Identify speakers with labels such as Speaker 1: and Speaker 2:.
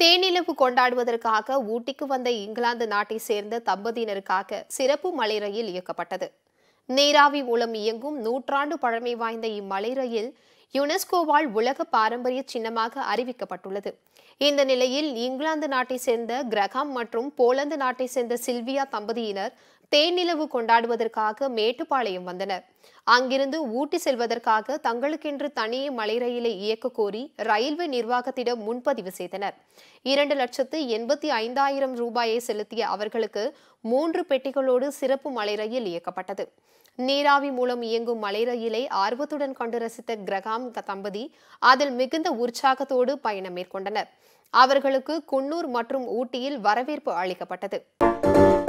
Speaker 1: தேனிலவு கொண்டாடுவதற்காக ஊட்டிக்கு வந்த இங்கிலாந்து நாட்டை சேர்ந்த தம்பதியினருக்காக சிறப்பு மலை ரயில் இயக்கப்பட்டது நீராவி மூலம் இயங்கும் நூற்றாண்டு பழமை வாய்ந்த இம்மலை ரயில் யுனெஸ்கோவால் உலக பாரம்பரிய சின்னமாக அறிவிக்கப்பட்டுள்ளது இந்த நிலையில் இங்கிலாந்து நாட்டை சேர்ந்த கிரகாம் மற்றும் போலந்து நாட்டை சேர்ந்த சில்வியா தம்பதியினர் தேனிலவு கொண்டாடுவதற்காக மேட்டுப்பாளையம் வந்தனர் அங்கிருந்து ஊட்டி செல்வதற்காக தங்களுக்கென்று தனியே மலை ரயிலை இயக்க கோரி ரயில்வே நிர்வாகத்திடம் முன்பதிவு செய்தனர் இரண்டு லட்சத்து எண்பத்தி ஐந்தாயிரம் ரூபாயை செலுத்திய அவர்களுக்கு மூன்று பெட்டிகளோடு சிறப்பு மலை ரயில் இயக்கப்பட்டது நீராவி மூலம் இயங்கும் மலை ரயிலை ஆர்வத்துடன் கண்டு ரசித்த கிரகாம் தம்பதி அதில் மிகுந்த உற்சாகத்தோடு பயணம் மேற்கொண்டனர் அவர்களுக்கு குன்னூர் மற்றும் ஊட்டியில் வரவேற்பு அளிக்கப்பட்டது